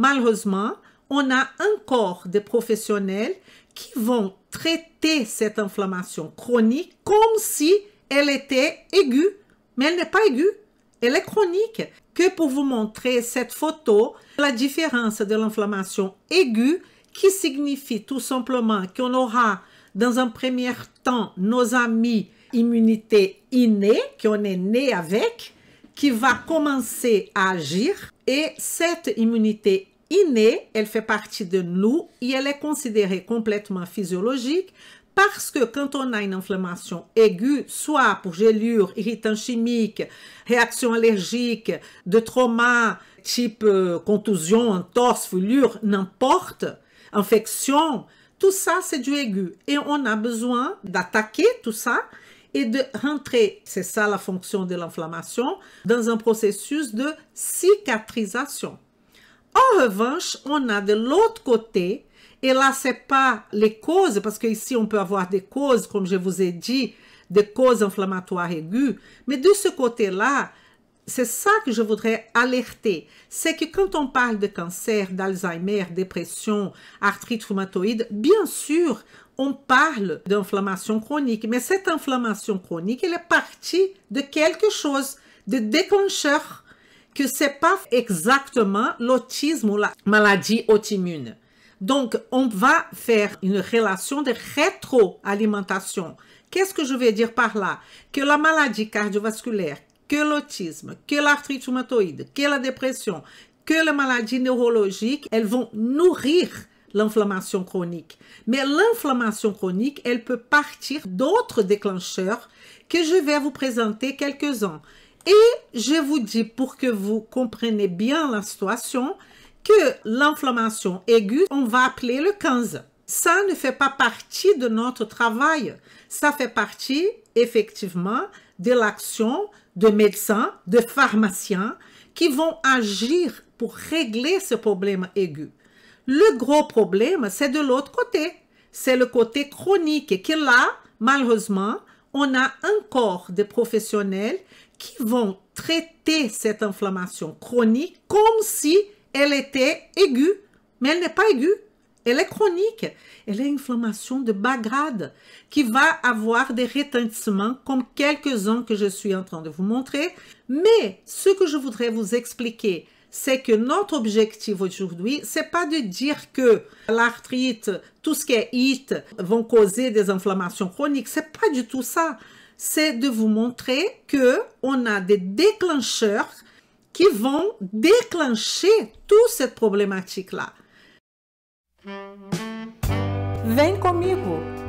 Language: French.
Malheureusement, on a encore des professionnels qui vont traiter cette inflammation chronique comme si elle était aiguë, mais elle n'est pas aiguë, elle est chronique. Que pour vous montrer cette photo, la différence de l'inflammation aiguë qui signifie tout simplement qu'on aura dans un premier temps nos amis immunité innée, qu'on est né avec, qui va commencer à agir. Et cette immunité innée, elle fait partie de nous et elle est considérée complètement physiologique parce que quand on a une inflammation aiguë, soit pour gélure, irritant chimique, réaction allergique, de trauma type euh, contusion, entorse, foulure, n'importe, infection, tout ça c'est du aigu. Et on a besoin d'attaquer tout ça et de rentrer, c'est ça la fonction de l'inflammation, dans un processus de cicatrisation. En revanche, on a de l'autre côté, et là, c'est pas les causes, parce qu'ici, on peut avoir des causes, comme je vous ai dit, des causes inflammatoires aiguës. Mais de ce côté-là, c'est ça que je voudrais alerter. C'est que quand on parle de cancer, d'Alzheimer, dépression, arthrite rhumatoïde, bien sûr, on parle d'inflammation chronique. Mais cette inflammation chronique, elle est partie de quelque chose, de déclencheur que c'est pas exactement l'autisme ou la maladie auto-immune. Donc, on va faire une relation de rétro-alimentation. Qu'est-ce que je veux dire par là? Que la maladie cardiovasculaire, que l'autisme, que l'arthrite rhumatoïde, que la dépression, que les maladies neurologiques, elles vont nourrir l'inflammation chronique. Mais l'inflammation chronique, elle peut partir d'autres déclencheurs que je vais vous présenter quelques-uns. Et je vous dis, pour que vous compreniez bien la situation, que l'inflammation aiguë, on va appeler le 15. Ça ne fait pas partie de notre travail. Ça fait partie, effectivement, de l'action de médecins, de pharmaciens qui vont agir pour régler ce problème aigu. Le gros problème, c'est de l'autre côté. C'est le côté chronique qui là, malheureusement, on a encore des professionnels qui vont traiter cette inflammation chronique comme si elle était aiguë, mais elle n'est pas aiguë. Elle est chronique. Elle est une inflammation de bas grade qui va avoir des retentissements comme quelques-uns que je suis en train de vous montrer. Mais ce que je voudrais vous expliquer, c'est que notre objectif aujourd'hui, c'est pas de dire que l'arthrite, tout ce qui est IT, vont causer des inflammations chroniques. C'est pas du tout ça. C'est de vous montrer que on a des déclencheurs qui vont déclencher toute cette problématique-là. comigo!